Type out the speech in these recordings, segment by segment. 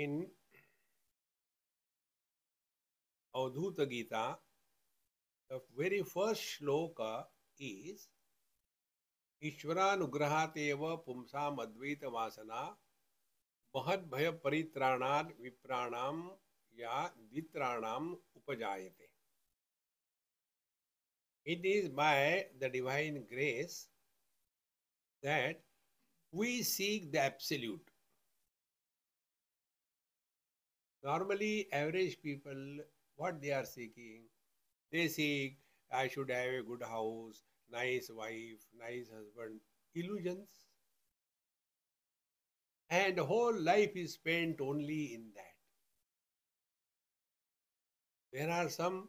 In Avadhoot Gita the very first shloka is ईश्वरानुग्रहातेव पुंसा अद्वैत वासना महद भय परित्राणार या दित्राणाम उपजाते it is by the divine grace that we seek the absolute Normally, average people, what they are seeking, they seek, I should have a good house, nice wife, nice husband, illusions. And whole life is spent only in that. There are some,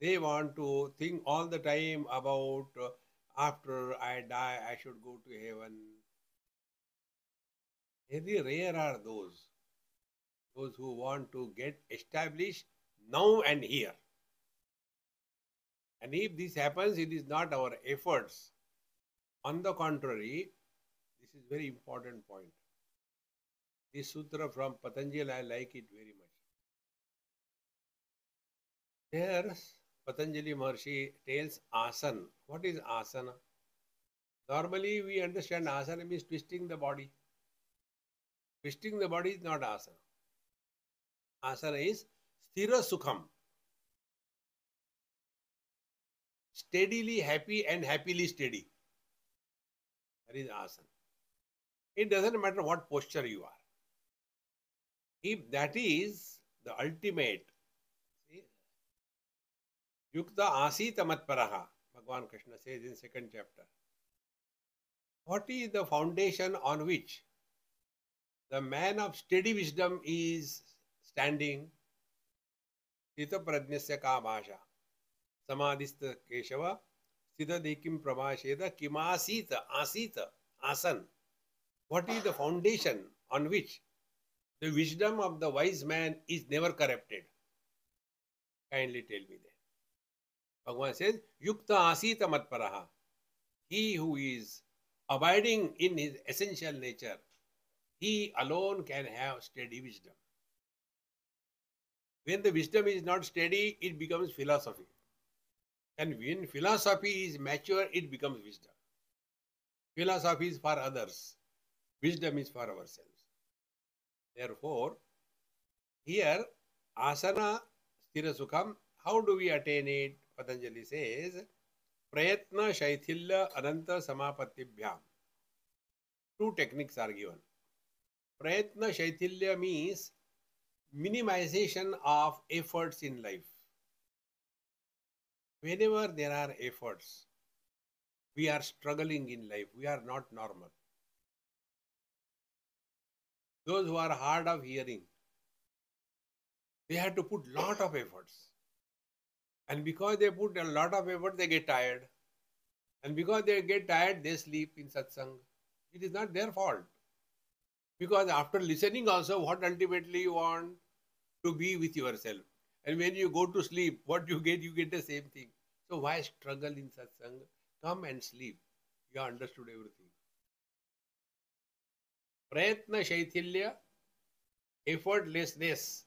they want to think all the time about uh, after I die, I should go to heaven. Very rare are those those who want to get established now and here. And if this happens, it is not our efforts. On the contrary, this is very important point. This sutra from Patanjali, I like it very much. There, Patanjali Maharshi tells asana. What is asana? Normally, we understand asana means twisting the body. Twisting the body is not asana. Answer is स्थिर सुखम steadily happy and happily steady that is asana it doesn't matter what posture you are if that is the ultimate युक्त आसीत मतपर भगवान कृष्ण से in second chapter what is the foundation on which the man of steady wisdom is standing हितप्रज्ञस्य कामाशा समाधिस्थ केशव स्थितदि किं प्रभाषेत किमासीत आसीत आसन what is the foundation on which the wisdom of the wise man is never corrupted kindly tell me that bhagwan says yukta asita matparaha he who is abiding in his essential nature he alone can have steady wisdom When the wisdom is not steady, it becomes philosophy. And when philosophy is mature, it becomes wisdom. Philosophy is for others, wisdom is for ourselves. Therefore, here, asana, sthira how do we attain it? Patanjali says, prayatna shaithilla ananta samapattibhyam. Two techniques are given. Prayatna shaithilya means minimization of efforts in life. Whenever there are efforts, we are struggling in life. We are not normal. Those who are hard of hearing, they have to put lot of efforts. And because they put a lot of effort, they get tired. And because they get tired, they sleep in satsang. It is not their fault. Because after listening, also, what ultimately you want to be with yourself. And when you go to sleep, what you get, you get the same thing. So why struggle in such sang? Come and sleep. You understood everything. Prayatna Shaithilya, effortlessness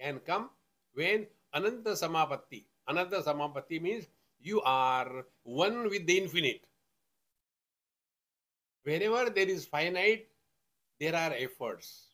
can come when Ananta Samapatti. Ananta Samapatti means you are one with the infinite. Wherever there is finite, there are efforts